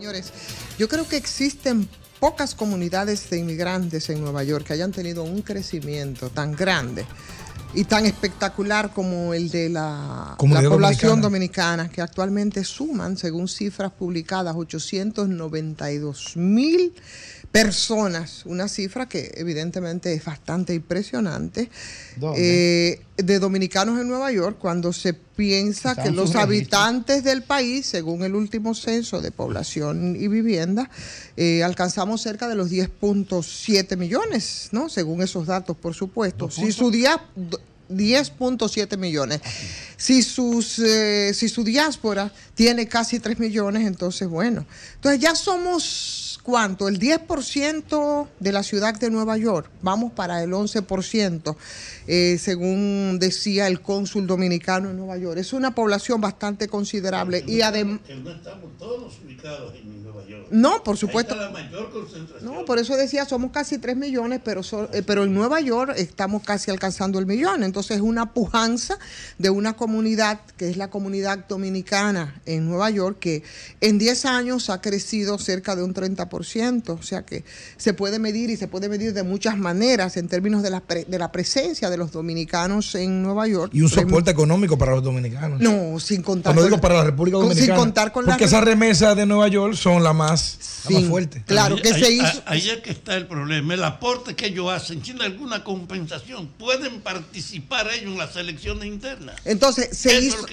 Señores, yo creo que existen pocas comunidades de inmigrantes en Nueva York que hayan tenido un crecimiento tan grande y tan espectacular como el de la, población dominicana. que actualmente suman, según cifras publicadas, 892 mil personas, una cifra que evidentemente es bastante impresionante, eh, de dominicanos en Nueva York, cuando se piensa que los habitantes del país, según el último censo de población y vivienda, eh, alcanzamos cerca de los 10.7 millones, ¿no? Según esos datos, por supuesto. Si su día 10.7 millones. Si, eh, si su diáspora tiene casi 3 millones, entonces bueno. Entonces ya somos, ¿cuánto? El 10% de la ciudad de Nueva York. Vamos para el 11%, ciento eh, según decía el cónsul dominicano en Nueva York. Es una población bastante considerable. y además... No estamos todos ubicados en Nueva York. No, por supuesto. No, por eso decía, somos casi 3 millones, pero, eh, pero en Nueva York estamos casi alcanzando el millón. Entonces es una pujanza de una comunidad comunidad, que es la comunidad dominicana en Nueva York, que en 10 años ha crecido cerca de un 30%, o sea que se puede medir y se puede medir de muchas maneras en términos de la, de la presencia de los dominicanos en Nueva York. Y un soporte económico para los dominicanos. No, sin contar. Cuando con digo para la República Dominicana. Sin contar con porque esa esas remesas de Nueva York son las más, fuertes. Claro, que se hizo. Ahí es que está el problema. El aporte que ellos hacen, sin alguna compensación, pueden participar ellos en las elecciones internas. Entonces, se, hizo,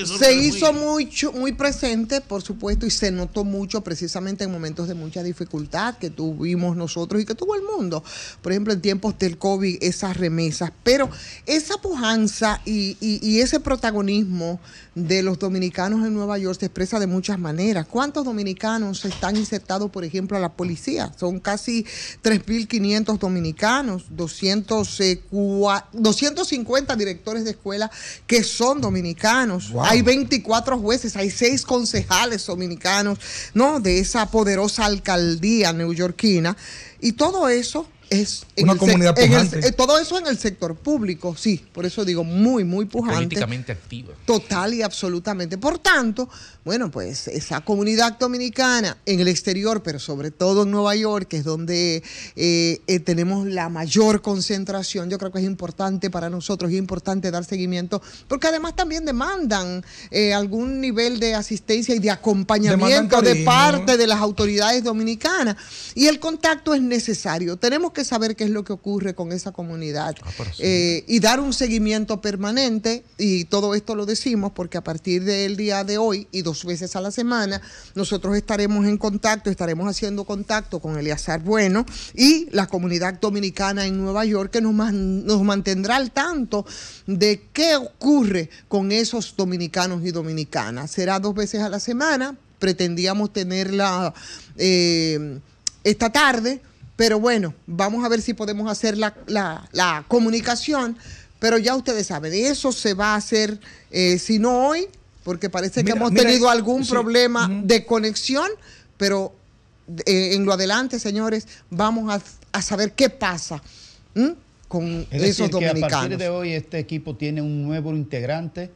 se muy, presente, por supuesto, y se notó mucho precisamente en momentos de mucha dificultad que tuvimos nosotros y que tuvo el mundo. Por ejemplo, en tiempos del COVID, esas remesas. Pero esa pujanza y, ese protagonismo de los dominicanos en Nueva York se expresa de muchas maneras. ¿Cuántos dominicanos están insertados, por ejemplo, a la policía? Son casi 3.500 dominicanos, 250 eh, directores de escuela que son dominicanos hay 24 jueces, hay 6 concejales dominicanos, ¿no? De esa poderosa alcaldía neoyorquina. Y todo eso es una comunidad eh, todo eso en el sector público, sí, por eso digo muy, muy pujante. Políticamente activa. Total y absolutamente. Por tanto, bueno, pues esa comunidad dominicana en el exterior, pero sobre todo en Nueva York, que es donde eh, eh, tenemos la mayor concentración, yo creo que es importante para nosotros, es importante dar seguimiento, porque además también demandan algún nivel de asistencia y de acompañamiento de parte de las autoridades dominicanas. Y el contacto es necesario. Tenemos que que saber qué es lo que ocurre con esa comunidad ah, eh, y dar un seguimiento permanente. Y todo esto lo decimos porque a partir del día de hoy y dos veces a la semana, nosotros estaremos en contacto, estaremos haciendo contacto con yazar Bueno y la comunidad dominicana en Nueva York que nos, nos mantendrá al tanto de qué ocurre con esos dominicanos y dominicanas. Será dos veces a la semana pretendíamos tenerla eh, esta tarde, pero bueno, vamos a ver si podemos hacer la, comunicación. Pero ya ustedes saben, eso se va a hacer, eh, si no hoy, porque parece que hemos tenido eh, algún problema de conexión, pero eh, en lo adelante, señores, vamos a, saber qué pasa con esos dominicanos. Que a partir de hoy este equipo tiene un nuevo integrante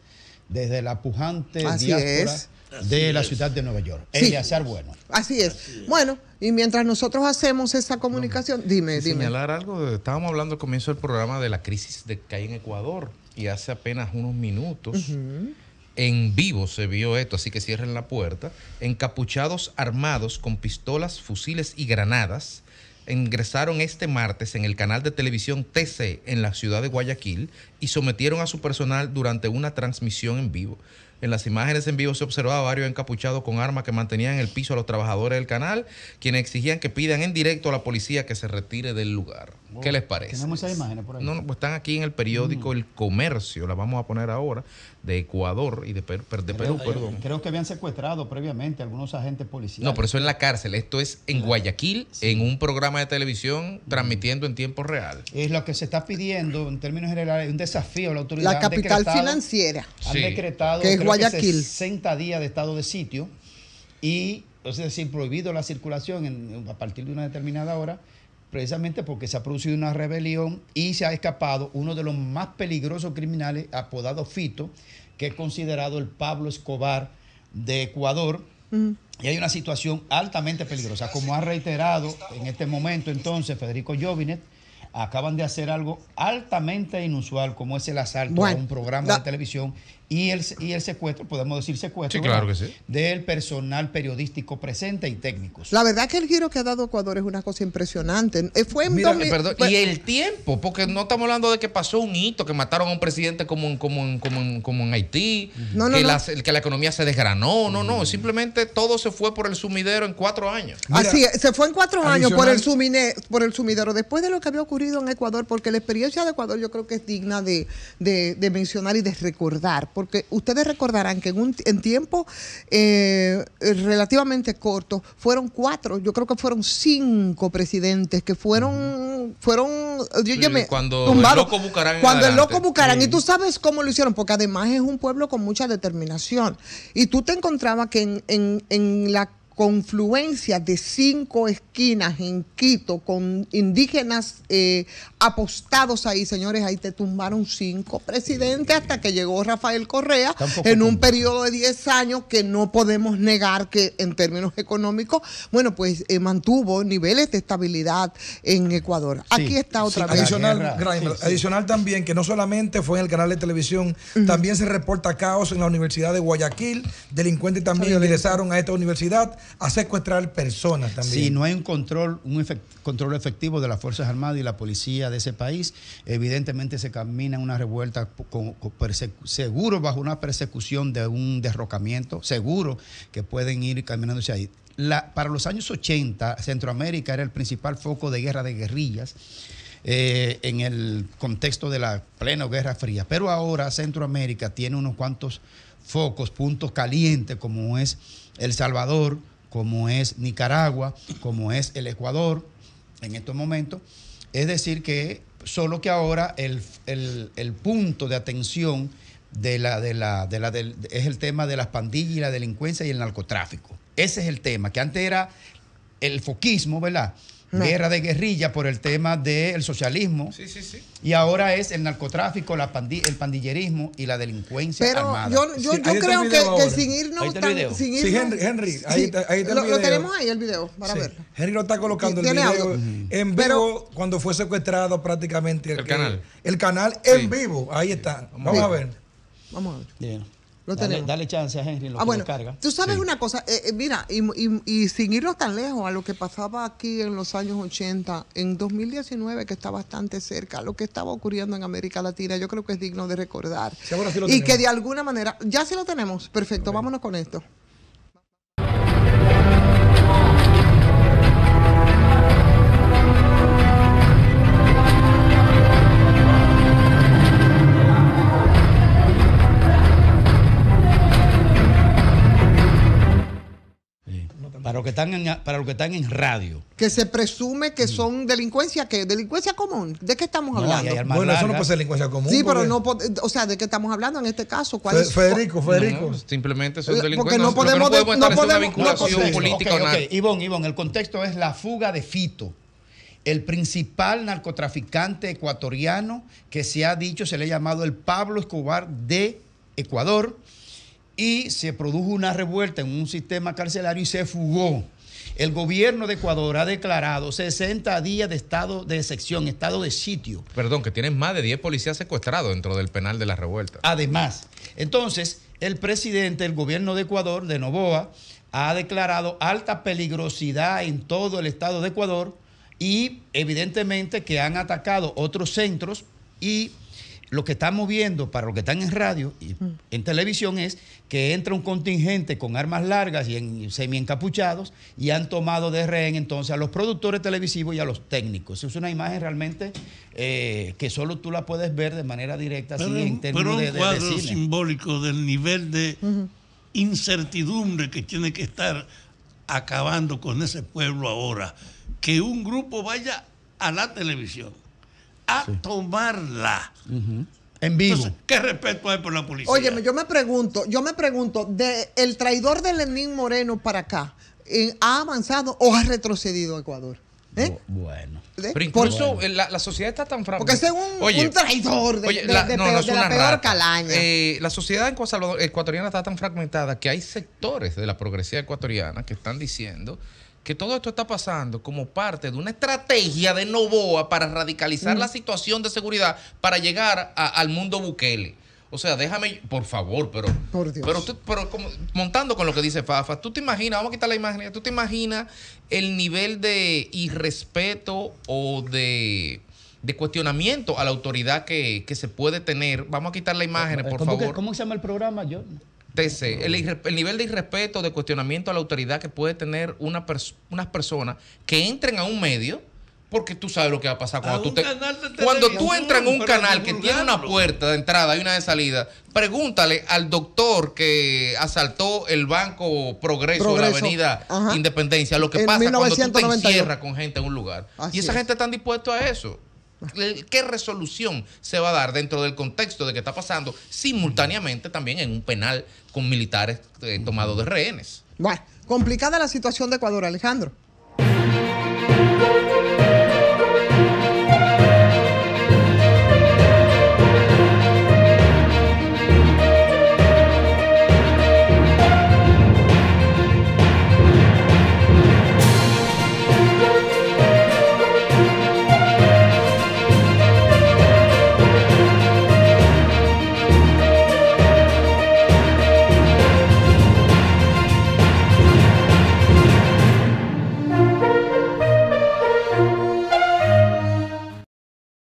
desde la pujante Así diáspora. Es de la ciudad de Nueva York. Sí. ser Bueno. Así es. Bueno, y mientras nosotros hacemos esa comunicación, dime, dime. algo, estábamos hablando al comienzo del programa de la crisis de, que hay en Ecuador y hace apenas unos minutos. En vivo se vio esto, así que cierren la puerta. Encapuchados armados con pistolas, fusiles y granadas ingresaron este martes en el canal de televisión TC en la ciudad de Guayaquil y sometieron a su personal durante una transmisión en vivo. En las imágenes en vivo se observaba varios encapuchados con armas que mantenían en el piso a los trabajadores del canal, quienes exigían que pidan en directo a la policía que se retire del lugar. ¿Qué les parece? Tenemos esas imágenes por ahí. No, no, pues están aquí en el periódico mm. El Comercio, la vamos a poner ahora, de Ecuador y de, Perú, perdón. Creo que habían secuestrado previamente algunos agentes policiales. No, pero eso es en la cárcel. Esto es en Guayaquil, en un programa de televisión mm. transmitiendo en tiempo real. Es lo que se está pidiendo en términos generales, un desafío a la autoridad. La capital financiera han decretado 60 días de estado de sitio y, es decir, prohibido la circulación a partir de una determinada hora, precisamente porque se ha producido una rebelión y se ha escapado uno de los más peligrosos criminales, apodado Fito, que es considerado el Pablo Escobar de Ecuador. Mm. Y hay una situación altamente peligrosa, como ha reiterado en este momento entonces Federico Jovinet, acaban de hacer algo altamente inusual, como es el asalto a un programa de televisión y el, y el secuestro, podemos decir secuestro, del personal periodístico presente y técnicos. La verdad que el giro que ha dado Ecuador es una cosa impresionante. Eh, fue y el tiempo, porque no estamos hablando de que pasó un hito, que mataron a un presidente como en, como en, como en, Haití, que, la, economía se desgranó, no, no, simplemente todo se fue por el sumidero en cuatro años. Así, se fue en cuatro años por el, sumine, por el sumidero, después de lo que había ocurrido en Ecuador, porque la experiencia de Ecuador yo creo que es digna de, mencionar y de recordar, porque ustedes recordarán que en, un, en tiempo eh, relativamente corto fueron cuatro, yo creo que fueron cinco presidentes que fueron, fueron cuando el loco Cuando el loco y tú sabes cómo lo hicieron, porque además es un pueblo con mucha determinación. Y tú te encontrabas que en, en, en la confluencia de cinco esquinas en Quito con indígenas eh, apostados ahí, señores, ahí te tumbaron cinco presidentes hasta que llegó Rafael Correa en un periodo de 10 años que no podemos negar que en términos económicos, bueno, pues eh, mantuvo niveles de estabilidad en Ecuador. Aquí está otra vez. Adicional, también que no solamente fue en el canal de televisión, también se reporta caos en la Universidad de Guayaquil, delincuentes también ingresaron a esta universidad a secuestrar personas también. Si no hay un control, un control efectivo de las Fuerzas Armadas y la policía de ese país, evidentemente se camina una revuelta seguro bajo una persecución de un derrocamiento, seguro que pueden ir caminándose ahí. para los años 80, Centroamérica era el principal foco de guerra de guerrillas. Eh, en el contexto de la plena Guerra Fría. Pero ahora Centroamérica tiene unos cuantos focos, puntos calientes, como es El Salvador, como es Nicaragua, como es el Ecuador en estos momentos. Es decir, que solo que ahora el, punto de atención de la, de la, la, es el tema de las pandillas y la delincuencia y el narcotráfico. Ese es el tema, que antes era el foquismo, ¿verdad? guerra de guerrilla por el tema del socialismo. Sí, sí, sí. Y ahora es el narcotráfico, el pandillerismo y la delincuencia armada. Yo, yo, creo que, sin irnos... Ahí está el video. sí, Henry, ahí, está, el lo, video. lo, tenemos ahí el video, para verlo. Henry lo está colocando el video en vivo cuando fue secuestrado prácticamente. El, canal. El canal en vivo, ahí está. Vamos a ver. Vamos a ver. Bien dale, chance a Henry lo ah, que bueno, carga. Tú sabes una cosa, eh, eh, mira, y, sin irnos tan lejos a lo que pasaba aquí en los años 80, en 2019, que está bastante cerca, lo que estaba ocurriendo en América Latina, yo creo que es digno de recordar. y que de alguna manera, ya sí lo tenemos, perfecto, vámonos con esto. están en, para los que están en radio. Que se presume que mm. son delincuencia, ¿qué? ¿Delincuencia común? ¿De qué estamos hablando? bueno, eso no puede ser delincuencia común. Sí, pero no, o sea, ¿de qué estamos hablando en este caso? ¿Cuál es? Federico, Federico. simplemente son eh, delincuentes. Porque no podemos, no podemos, podemos una vinculación política okay. Ivonne, Ivonne, el contexto es la fuga de Fito el principal narcotraficante ecuatoriano que se ha dicho, se le ha llamado el Pablo Escobar de Ecuador, y se produjo una revuelta en un sistema carcelario y se fugó. El gobierno de Ecuador ha declarado 60 días de estado de excepción, estado de sitio. Perdón, que tienen más de 10 policías secuestrados dentro del penal de la revuelta. Además, entonces, el presidente del gobierno de Ecuador, de Novoa, ha declarado alta peligrosidad en todo el estado de Ecuador y evidentemente que han atacado otros centros y lo que estamos viendo para los que están en radio y mm. en televisión es que entra un contingente con armas largas y en, semi-encapuchados y han tomado de rehén entonces a los productores televisivos y a los técnicos. Es una imagen realmente eh, que solo tú la puedes ver de manera directa. Pero, pero un cuadro simbólico del nivel de incertidumbre que tiene que estar acabando con ese pueblo ahora. Que un grupo vaya a la televisión tomarla. En vivo. que ¿Qué respeto hay por la policía? oye yo me pregunto, yo me pregunto, el traidor de Lenín Moreno para acá, eh, ¿ha avanzado o ha retrocedido Ecuador? ¿Eh? Bueno. ¿Eh? Pero incluso La, sociedad está tan fragmentada. Porque es un, traidor de, la, peor calaña. la sociedad ecuatoriana está tan fragmentada que hay sectores de la progresía ecuatoriana que están diciendo que todo esto está pasando como parte de una estrategia de Novoa para radicalizar la mm. situación de seguridad para llegar al mundo Bukele. O sea, déjame, por favor, pero. Pero, pero montando con lo que dice Fafa, tú te imaginas, vamos a quitar la imagen, tú te imaginas el nivel de irrespeto o de, cuestionamiento a la autoridad que, se puede tener. Vamos a quitar la imagen, por favor. ¿Cómo se llama el programa, yo? TC, el, nivel de irrespeto, de cuestionamiento a la autoridad que puede tener unas personas que entren a un medio, porque tú sabes lo que va a pasar cuando tú Cuando tú entras en un canal que tiene una puerta de entrada y una de salida, pregúntale al doctor que asaltó el Banco Progreso, de la Avenida Independencia lo que pasa cuando tú te encierras con gente en un lugar. y esa gente está dispuesta a eso qué resolución se va a dar dentro del contexto de que está pasando simultáneamente también en un penal con militares eh, tomados de rehenes. Bueno, complicada la situación de Ecuador, Alejandro.